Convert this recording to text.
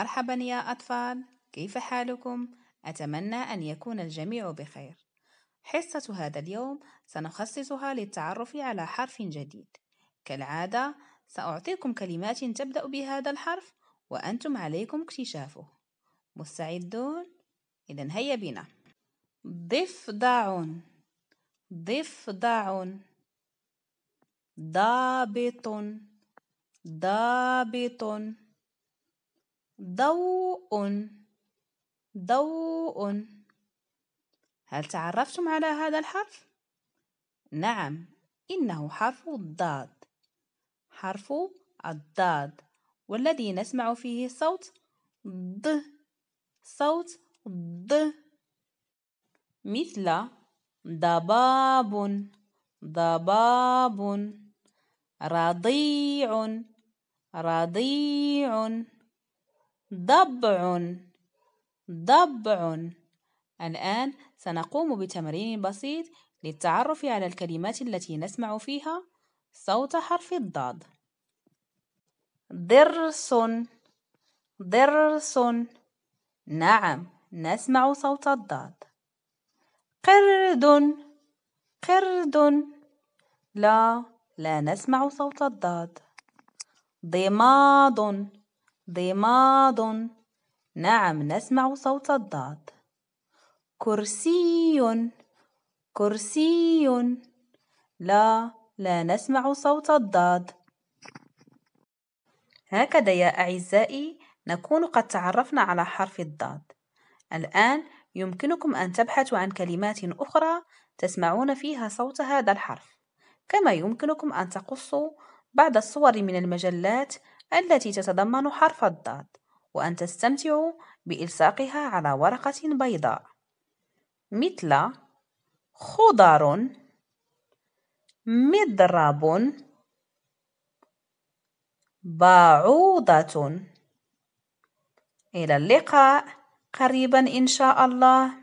مرحبا يا أطفال، كيف حالكم؟ أتمنى أن يكون الجميع بخير. حصة هذا اليوم سنخصصها للتعرف على حرف جديد. كالعادة، سأعطيكم كلمات تبدأ بهذا الحرف وأنتم عليكم اكتشافه. مستعدون؟ إذا هيا بنا. ضفدع ضفدع ضابط ضابط ضوء ضوء هل تعرفتم على هذا الحرف؟ نعم إنه حرف الضاد حرف الضاد والذي نسمع فيه صوت ض صوت ض مثل ضباب ضباب رضيع رضيع ضبع ضبع الآن سنقوم بتمرين بسيط للتعرف على الكلمات التي نسمع فيها صوت حرف الضاد ضرس ضرس نعم نسمع صوت الضاد قرد قرد لا لا نسمع صوت الضاد ضماد ضماد نعم نسمع صوت الضاد كرسي كرسي لا لا نسمع صوت الضاد هكذا يا أعزائي نكون قد تعرفنا على حرف الضاد الآن يمكنكم أن تبحثوا عن كلمات أخرى تسمعون فيها صوت هذا الحرف كما يمكنكم أن تقصوا بعض الصور من المجلات التي تتضمن حرف الضاد وأن تستمتعوا بإلصاقها على ورقة بيضاء مثل خضر مضرب بعوضة إلى اللقاء قريبا إن شاء الله